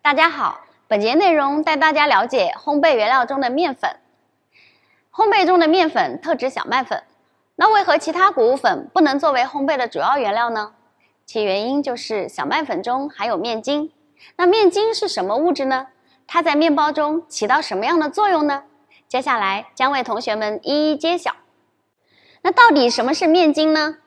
大家好，本节内容带大家了解烘焙原料中的面粉。烘焙中的面粉特指小麦粉，那为何其他谷物粉不能作为烘焙的主要原料呢？其原因就是小麦粉中含有面筋。那面筋是什么物质呢？它在面包中起到什么样的作用呢？接下来将为同学们一一揭晓。那到底什么是面筋呢？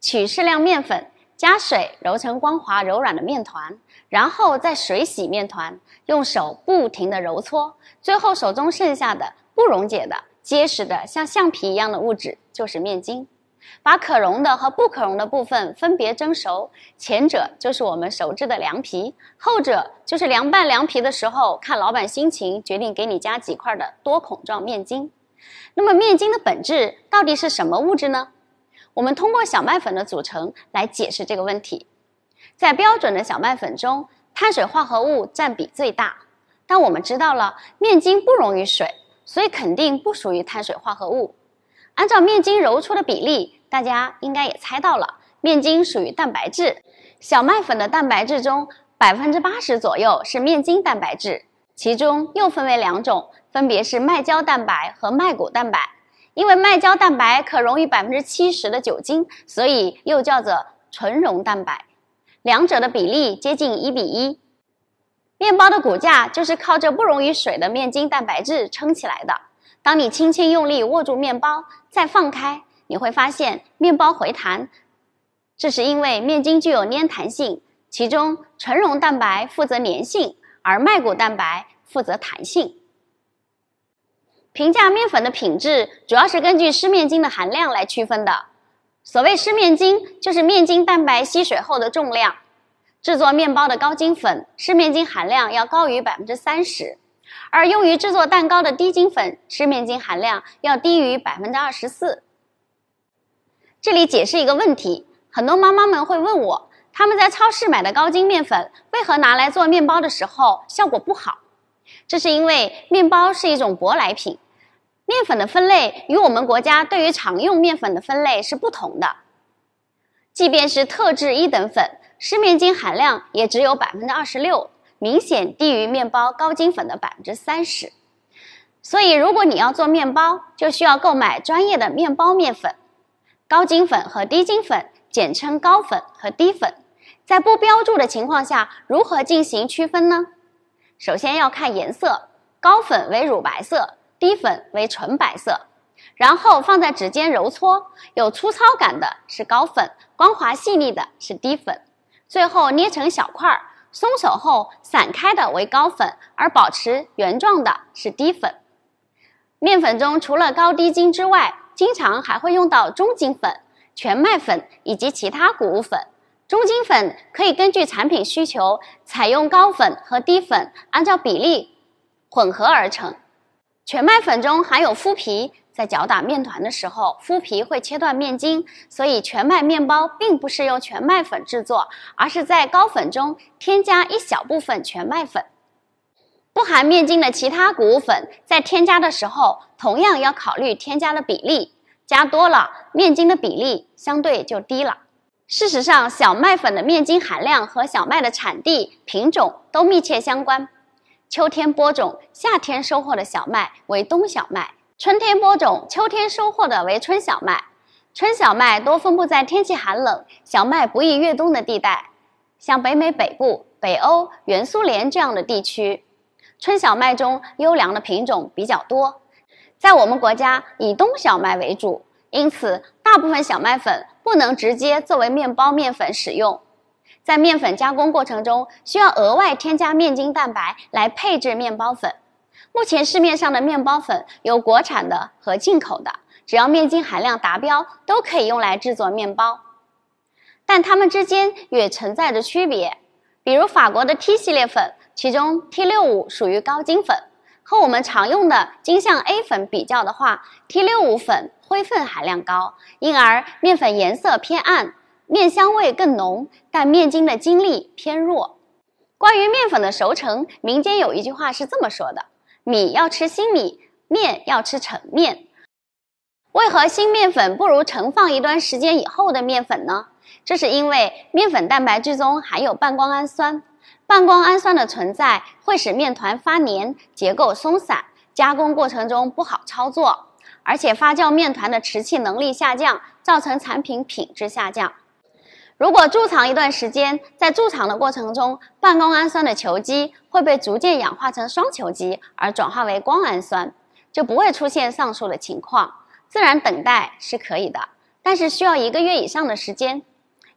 取适量面粉，加水揉成光滑柔软的面团，然后再水洗面团，用手不停的揉搓，最后手中剩下的不溶解的、结实的、像橡皮一样的物质就是面筋。把可溶的和不可溶的部分分别蒸熟，前者就是我们熟知的凉皮，后者就是凉拌凉皮的时候，看老板心情决定给你加几块的多孔状面筋。那么面筋的本质到底是什么物质呢？我们通过小麦粉的组成来解释这个问题。在标准的小麦粉中，碳水化合物占比最大。但我们知道了面筋不溶于水，所以肯定不属于碳水化合物。按照面筋揉出的比例，大家应该也猜到了，面筋属于蛋白质。小麦粉的蛋白质中，百分之八十左右是面筋蛋白质，其中又分为两种，分别是麦胶蛋白和麦谷蛋白。因为麦胶蛋白可溶于百分之七十的酒精，所以又叫做纯溶蛋白。两者的比例接近一比一。面包的骨架就是靠着不溶于水的面筋蛋白质撑起来的。当你轻轻用力握住面包，再放开，你会发现面包回弹。这是因为面筋具有粘弹性，其中纯溶蛋白负责粘性，而麦谷蛋白负责弹性。评价面粉的品质主要是根据湿面筋的含量来区分的。所谓湿面筋，就是面筋蛋白吸水后的重量。制作面包的高筋粉湿面筋含量要高于百分之三十。而用于制作蛋糕的低筋粉，湿面筋含量要低于百分之二十四。这里解释一个问题：很多妈妈们会问我，他们在超市买的高筋面粉，为何拿来做面包的时候效果不好？这是因为面包是一种舶来品，面粉的分类与我们国家对于常用面粉的分类是不同的。即便是特制一等粉，湿面筋含量也只有百分之二十六。明显低于面包高筋粉的百分之三十，所以如果你要做面包，就需要购买专业的面包面粉。高筋粉和低筋粉，简称高粉和低粉，在不标注的情况下，如何进行区分呢？首先要看颜色，高粉为乳白色，低粉为纯白色。然后放在指尖揉搓，有粗糙感的是高粉，光滑细腻的是低粉。最后捏成小块儿。松手后散开的为高粉，而保持原状的是低粉。面粉中除了高低筋之外，经常还会用到中筋粉、全麦粉以及其他谷物粉。中筋粉可以根据产品需求，采用高粉和低粉按照比例混合而成。全麦粉中含有麸皮。在搅打面团的时候，麸皮会切断面筋，所以全麦面包并不是用全麦粉制作，而是在高粉中添加一小部分全麦粉。不含面筋的其他谷物粉，在添加的时候同样要考虑添加的比例，加多了面筋的比例相对就低了。事实上，小麦粉的面筋含量和小麦的产地、品种都密切相关。秋天播种、夏天收获的小麦为冬小麦。春天播种、秋天收获的为春小麦，春小麦多分布在天气寒冷、小麦不易越冬的地带，像北美北部、北欧、原苏联这样的地区。春小麦中优良的品种比较多，在我们国家以冬小麦为主，因此大部分小麦粉不能直接作为面包面粉使用，在面粉加工过程中需要额外添加面筋蛋白来配制面包粉。目前市面上的面包粉有国产的和进口的，只要面筋含量达标，都可以用来制作面包。但它们之间也存在着区别，比如法国的 T 系列粉，其中 T 六五属于高筋粉，和我们常用的金象 A 粉比较的话，T 六五粉灰分含量高，因而面粉颜色偏暗，面香味更浓，但面筋的筋力偏弱。关于面粉的熟成，民间有一句话是这么说的。米要吃新米，面要吃陈面。为何新面粉不如盛放一段时间以后的面粉呢？这是因为面粉蛋白质中含有半胱氨酸，半胱氨酸的存在会使面团发黏，结构松散，加工过程中不好操作，而且发酵面团的持气能力下降，造成产品品质下降。如果贮藏一段时间，在贮藏的过程中，半胱氨酸的球基会被逐渐氧化成双球基，而转化为胱氨酸，就不会出现上述的情况。自然等待是可以的，但是需要一个月以上的时间。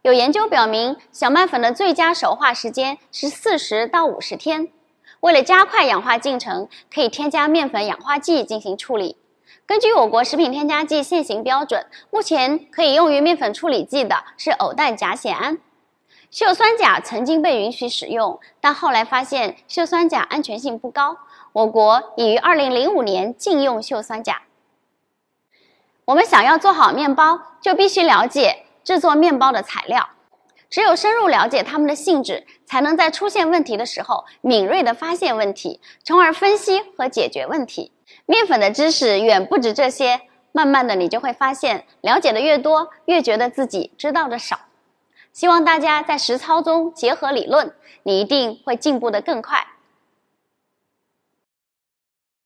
有研究表明，小麦粉的最佳熟化时间是四十到五十天。为了加快氧化进程，可以添加面粉氧化剂进行处理。根据我国食品添加剂现行标准，目前可以用于面粉处理剂的是偶氮甲酰胺。溴酸钾曾经被允许使用，但后来发现溴酸钾安全性不高，我国已于2005年禁用溴酸钾。我们想要做好面包，就必须了解制作面包的材料，只有深入了解它们的性质，才能在出现问题的时候敏锐地发现问题，从而分析和解决问题。面粉的知识远不止这些，慢慢的你就会发现，了解的越多，越觉得自己知道的少。希望大家在实操中结合理论，你一定会进步得更快。